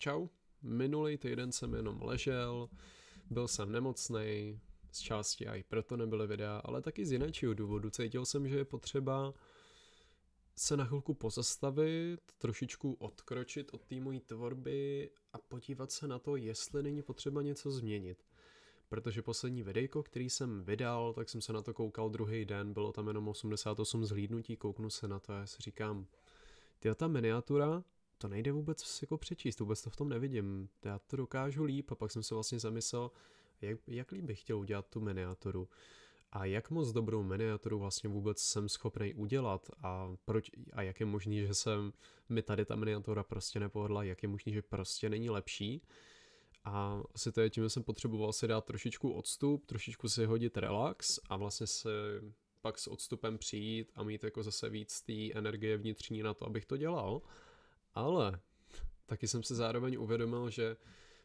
čau, minulý týden jsem jenom ležel, byl jsem nemocný, z části i proto nebyly videa, ale taky z jiného důvodu cítil jsem, že je potřeba se na chvilku pozastavit, trošičku odkročit od té mojí tvorby a podívat se na to, jestli není potřeba něco změnit. Protože poslední videjko, který jsem vydal, tak jsem se na to koukal druhý den, bylo tam jenom 88 zhlídnutí, kouknu se na to a já si říkám, tyjo, ta miniatura, to nejde vůbec jako přečíst, vůbec to v tom nevidím. Já to dokážu líp a pak jsem se vlastně zamyslel, jak, jak líp bych chtěl udělat tu miniaturu a jak moc dobrou miniaturu vlastně vůbec jsem schopný udělat a, proč, a jak je možný, že jsem mi tady ta miniatura prostě nepohodla, jak je možný, že prostě není lepší. A asi to je tím, že jsem potřeboval si dát trošičku odstup, trošičku si hodit relax a vlastně se pak s odstupem přijít a mít jako zase víc té energie vnitřní na to, abych to dělal. Ale taky jsem se zároveň uvědomil, že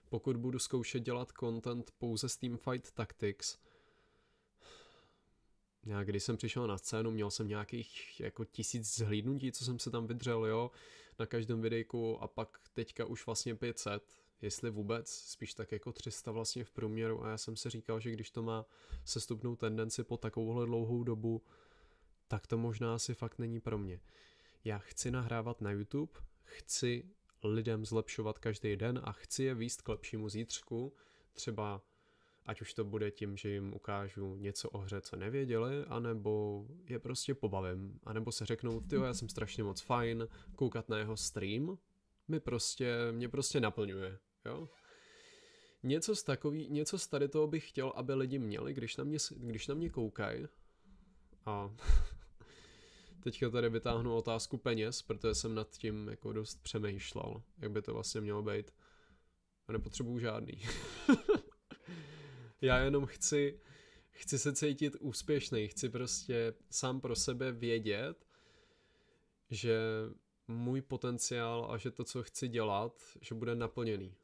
pokud budu zkoušet dělat content pouze s Teamfight Tactics, já když jsem přišel na scénu, měl jsem nějakých jako tisíc zhlídnutí, co jsem se tam vydřel, jo, na každém videjku a pak teďka už vlastně 500, jestli vůbec, spíš tak jako 300 vlastně v průměru a já jsem si říkal, že když to má sestupnou tendenci po takovouhle dlouhou dobu, tak to možná asi fakt není pro mě. Já chci nahrávat na YouTube, chci lidem zlepšovat každý den a chci je výst k lepšímu zítřku, třeba ať už to bude tím, že jim ukážu něco o hře, co nevěděli, anebo je prostě pobavím, anebo se řeknou, ty já jsem strašně moc fajn, koukat na jeho stream mi prostě, mě prostě naplňuje, jo. Něco z, takový, něco z tady toho bych chtěl, aby lidi měli, když na mě, když na mě koukají. A teďka tady vytáhnu otázku peněz, protože jsem nad tím jako dost přemýšlel, jak by to vlastně mělo být. A nepotřebuju žádný. Já jenom chci, chci se cítit úspěšný, chci prostě sám pro sebe vědět, že můj potenciál a že to, co chci dělat, že bude naplněný.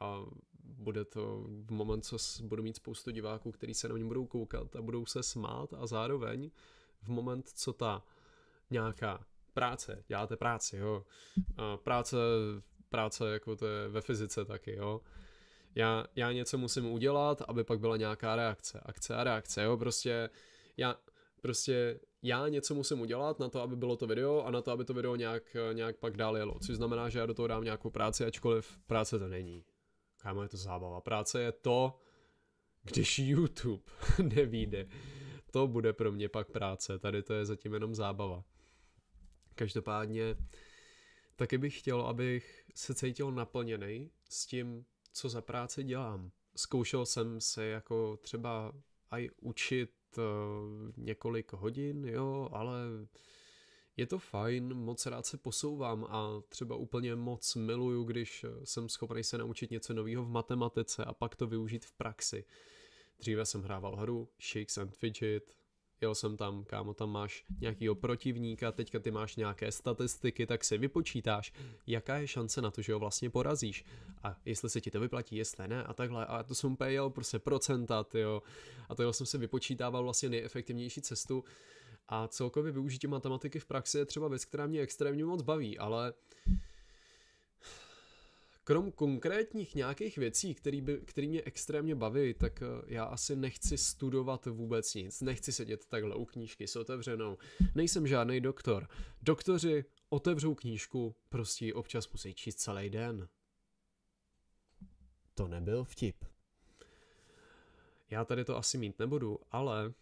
A bude to v moment, co budu mít spoustu diváků, kteří se na mě budou koukat a budou se smát a zároveň v moment, co ta nějaká práce, děláte práci, jo. A práce, práce jako to je ve fyzice taky, jo. Já, já něco musím udělat, aby pak byla nějaká reakce, akce a reakce, jo, prostě já, prostě já něco musím udělat na to, aby bylo to video a na to, aby to video nějak, nějak pak dál jelo, což znamená, že já do toho dám nějakou práci, ačkoliv práce to není. Kámo, je to zábava. Práce je to, když YouTube nevíde. To bude pro mě pak práce, tady to je zatím jenom zábava. Každopádně taky bych chtěl, abych se cítil naplněný s tím, co za práci dělám. Zkoušel jsem se jako třeba aj učit eh, několik hodin, jo, ale je to fajn, moc rád se posouvám a třeba úplně moc miluju, když jsem schopný se naučit něco nového v matematice a pak to využít v praxi. Dříve jsem hrával hru Shakes and Fidget, jel jsem tam, kámo, tam máš nějakýho protivníka, teďka ty máš nějaké statistiky, tak si vypočítáš, jaká je šance na to, že ho vlastně porazíš a jestli se ti to vyplatí, jestli ne a takhle a to jsem úplně jel prostě procenta, jo. a to jel jsem si vypočítával vlastně nejefektivnější cestu a celkově využití matematiky v praxi je třeba věc, která mě extrémně moc baví, ale uh, krom konkrétních nějakých věcí, který, by, který mě extrémně baví, tak eh, já asi nechci studovat vůbec nic. Nechci sedět takhle u knížky s otevřenou. Nejsem žádný doktor. Doktoři otevřou knížku, prostě občas musí číst celý den. To nebyl vtip. Já tady to asi mít nebudu, ale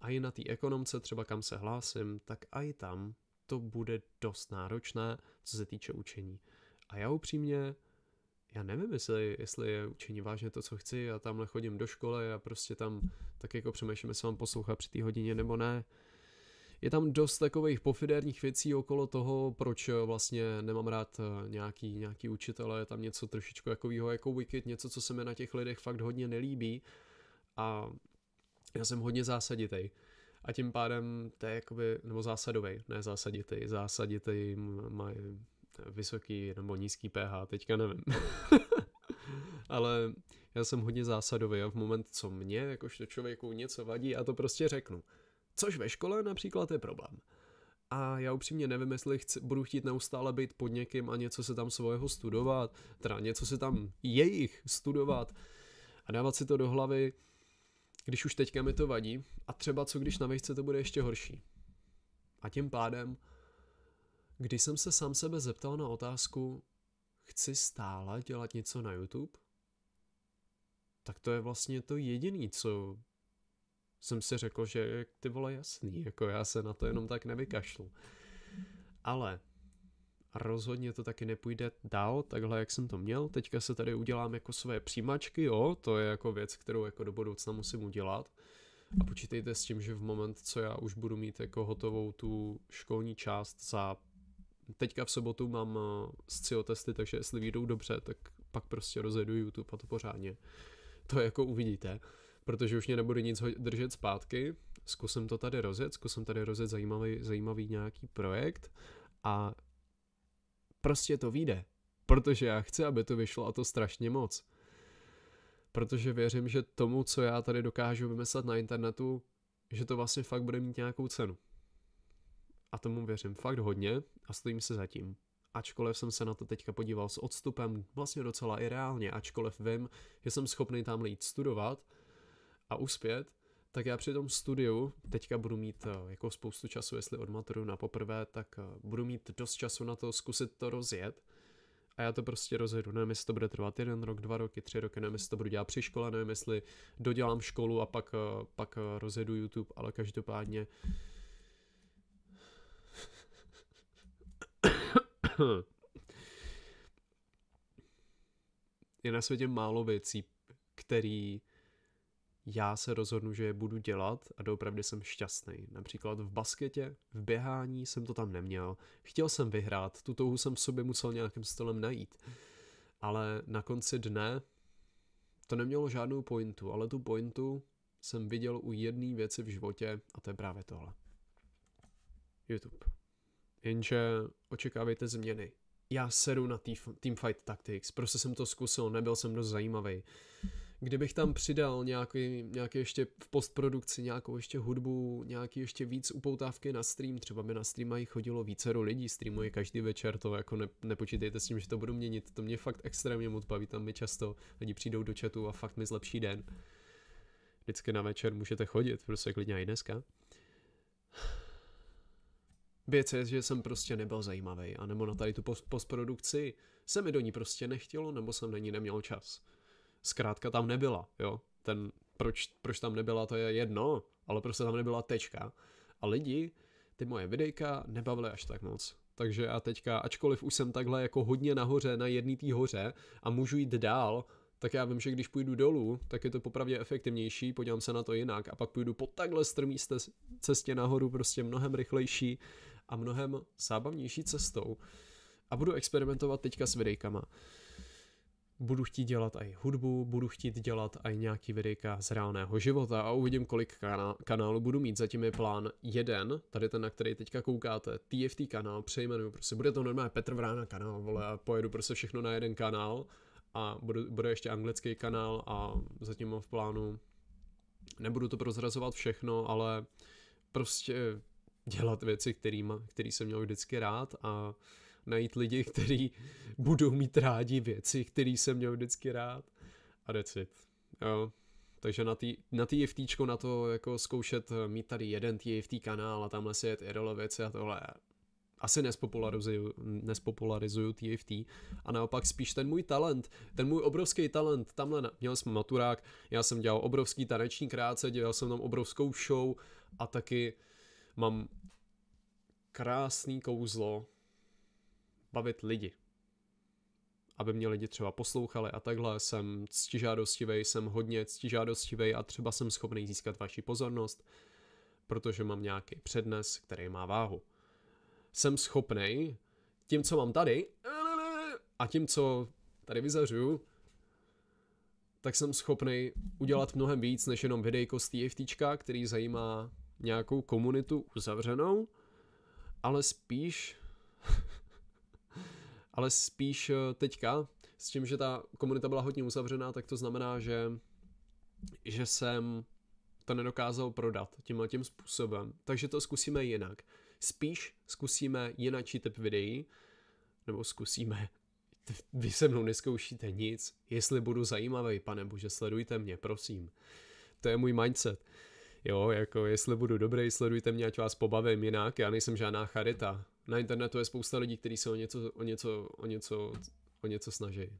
a i na té ekonomce, třeba kam se hlásím, tak i tam to bude dost náročné, co se týče učení. A já upřímně, já nevím, jestli, jestli je učení vážně to, co chci a tamhle chodím do školy a prostě tam tak jako přemýšlím, jestli vám poslouchat při té hodině nebo ne. Je tam dost takových pofidérních věcí okolo toho, proč vlastně nemám rád eh, nějaký, nějaký učitele, je tam něco trošičku takového jako wicked, něco, co se mi na těch lidech fakt hodně nelíbí a já jsem hodně zásaditej. A tím pádem to je jakoby, nebo zásadovej, ne zásaditej, zásaditej má vysoký nebo nízký pH, teďka nevím. Ale já jsem hodně zásadový a v moment, co mě, jakožto člověku, něco vadí, a to prostě řeknu. Což ve škole například je problém. A já upřímně nevím, jestli chci, budu chtít neustále být pod někým a něco se tam svého studovat, teda něco se tam jejich studovat a dávat si to do hlavy, když už teďka mi to vadí a třeba co když na vejce to bude ještě horší. A tím pádem když jsem se sám sebe zeptal na otázku, chci stále dělat něco na YouTube, tak to je vlastně to jediné, co jsem si řekl, že ty vole jasný, jako já se na to jenom tak nevykašlu. Ale rozhodně to taky nepůjde dál, takhle jak jsem to měl. Teďka se tady udělám jako své přímačky, jo, to je jako věc, kterou jako do budoucna musím udělat. A počítejte s tím, že v moment, co já už budu mít jako hotovou tu školní část za teďka v sobotu mám eh, SCIO testy, takže jestli vyjdou dobře, tak pak prostě rozjedu YouTube a to pořádně. To jako uvidíte, protože už mě nebude nic držet zpátky. Zkusím to tady rozjet, zkusím tady rozjet zajímavý, zajímavý nějaký projekt a prostě to vyjde, protože já chci, aby to vyšlo a to strašně moc. Protože věřím, že tomu, co já tady dokážu vymyslet na internetu, že to vlastně fakt bude mít nějakou cenu a tomu věřím fakt hodně a stojím se zatím. Ačkoliv jsem se na to teďka podíval s odstupem vlastně docela i reálně, ačkoliv vím, že jsem schopný tam jít studovat a uspět, tak já při tom studiu teďka budu mít eh, jako spoustu času, jestli odmaturuju na poprvé, tak eh, budu mít dost času na to zkusit to rozjet a já to prostě rozjedu. Nevím, jestli to bude trvat jeden rok, dva roky, tři roky, nevím, jestli to budu dělat při škole, nevím, jestli dodělám školu a pak, eh, pak rozjedu YouTube, ale každopádně uh, je na světě málo věcí, který já se rozhodnu, že je budu dělat a doopravdy jsem šťastný. Například v basketě, v běhání jsem to tam neměl. Chtěl jsem vyhrát, tu touhu jsem v sobě musel nějakým stolem najít. Ale na konci dne to nemělo žádnou pointu, ale tu pointu jsem viděl u jedné věci v životě a to je právě tohle. YouTube. Jenže očekávejte změny. Já sedu na Teamfight Tactics, prostě jsem to zkusil, nebyl jsem dost zajímavý. Kdybych tam přidal nějaký, nějaký ještě v postprodukci nějakou ještě hudbu, nějaký ještě víc upoutávky na stream, třeba by na streamají chodilo vícero lidí, streamuje každý večer, to jako ne, nepočítejte s tím, že to budu měnit, to mě fakt extrémně moc baví, tam mi často lidi přijdou do chatu a fakt mi zlepší den. Vždycky na večer můžete chodit, prostě klidně i dneska. Věc je, že jsem prostě nebyl zajímavý, anebo na tady tu post- postprodukci se mi do ní prostě nechtělo, nebo jsem na ní neměl čas. Zkrátka tam nebyla, jo. Ten, proč, proč tam nebyla, to je jedno, ale prostě tam nebyla tečka. A lidi ty moje videjka nebavily až tak moc. Takže a teďka, ačkoliv už jsem takhle jako hodně nahoře na jedný tý hoře a můžu jít dál, tak já vím, že když půjdu dolů, tak je to popravdě efektivnější, podívám se na to jinak a pak půjdu po takhle strmý cestě nahoru prostě mnohem rychlejší a mnohem zábavnější cestou a budu experimentovat teďka s videjkama. Budu chtít dělat i hudbu, budu chtít dělat i nějaký videjka z reálného života a uvidím, kolik kanálu kanálů budu mít. Zatím je plán jeden, tady ten, na který teďka koukáte, TFT kanál, přejmenuju, prostě bude to normálně Petr Vrána kanál, vole, a pojedu prostě všechno na jeden kanál a bude, bude ještě anglický kanál a zatím mám v plánu, nebudu to prozrazovat všechno, ale prostě dělat věci, který, má, který jsem měl vždycky rád a najít lidi, kteří budou mít rádi věci, které jsem měl vždycky rád a decit. Takže na tý, na tý na to jako zkoušet eh, mít tady jeden TFT kanál a tamhle si jet IRL věci a tohle asi nespopularizuju, nespopularizuju TFT a naopak spíš ten můj talent, ten můj obrovský talent, tamhle na, měl jsem maturák, já jsem dělal obrovský taneční kráce, dělal jsem tam obrovskou show a taky mám krásný kouzlo bavit lidi. Aby mě lidi třeba poslouchali a takhle, jsem ctižádostivej, jsem hodně ctižádostivej a třeba jsem schopný získat vaši pozornost, protože mám nějaký přednes, který má váhu. Jsem schopný tím, co mám tady a tím, co tady vyzařuju, tak jsem schopný udělat mnohem víc než jenom videjko z TFT, který zajímá nějakou komunitu uzavřenou, ale spíš ale spíš eh, teďka, s tím, že ta komunita byla hodně uzavřená, tak to znamená, že, že jsem to nedokázal prodat tímhle tím způsobem. Takže to zkusíme jinak. Spíš zkusíme jinačí typ videí, nebo zkusíme, vy se mnou neskoušíte nic, jestli budu zajímavý, pane bože, sledujte mě, prosím. To je můj mindset. Jo, jako jestli budu dobrý, sledujte mě, ať vás pobavím, jinak já nejsem žádná charita. Na internetu je spousta lidí, kteří se o něco, o něco, o něco, o něco snaží.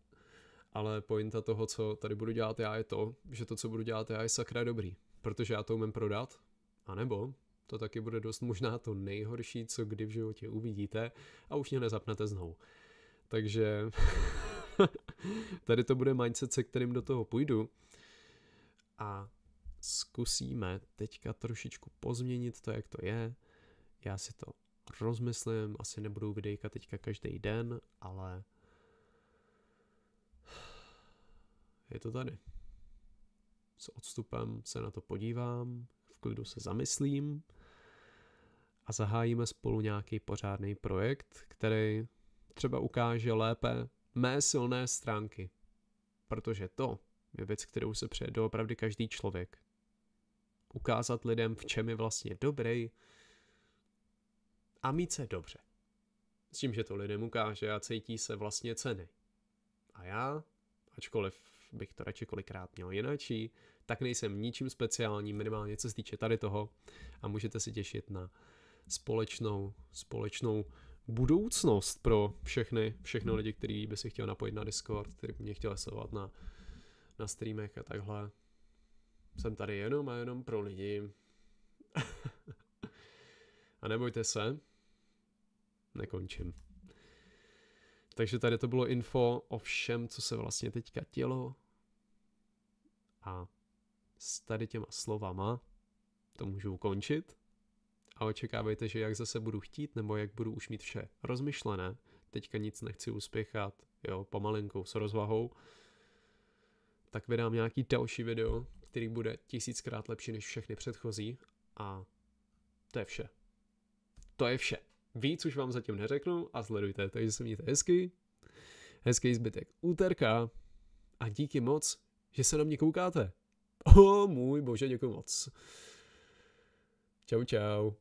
Ale pointa toho, co tady budu dělat já, je to, že to, co budu dělat já, je sakra dobrý. Protože já to umím prodat, anebo to taky bude dost možná to nejhorší, co kdy v životě uvidíte a už mě nezapnete znovu. Takže tady to bude mindset, se kterým do toho půjdu. A zkusíme teďka trošičku pozměnit to, jak to je. Já si to rozmyslím, asi nebudou videjka teďka každý den, ale je to tady. S odstupem se na to podívám, v klidu se zamyslím a zahájíme spolu nějaký pořádný projekt, který třeba ukáže lépe mé silné stránky. Protože to je věc, kterou se přeje doopravdy každý člověk ukázat lidem, v čem je vlastně dobrý a mít se dobře. S tím, že to lidem ukáže a cítí se vlastně ceny. A já, ačkoliv bych to radši kolikrát měl jináčí, tak nejsem ničím speciálním, minimálně co se týče tady toho a můžete si těšit na společnou, společnou budoucnost pro všechny, všechny lidi, kteří by si chtěl napojit na Discord, kteří by mě chtěli sledovat na, na streamech a takhle. Jsem tady jenom a jenom pro lidi. a nebojte se, nekončím. Takže tady to bylo info o všem, co se vlastně teďka dělo. A s tady těma slovama to můžu ukončit. A očekávejte, že jak zase budu chtít, nebo jak budu už mít vše rozmyšlené. Teďka nic nechci uspěchat, jo, pomalinkou, s rozvahou. Tak vydám nějaký další video, který bude tisíckrát lepší než všechny předchozí a to je vše. To je vše. Víc už vám zatím neřeknu a sledujte, takže se mějte hezky, hezký zbytek úterka a díky moc, že se na mě koukáte. O oh, můj bože, děkuji moc. Čau, čau.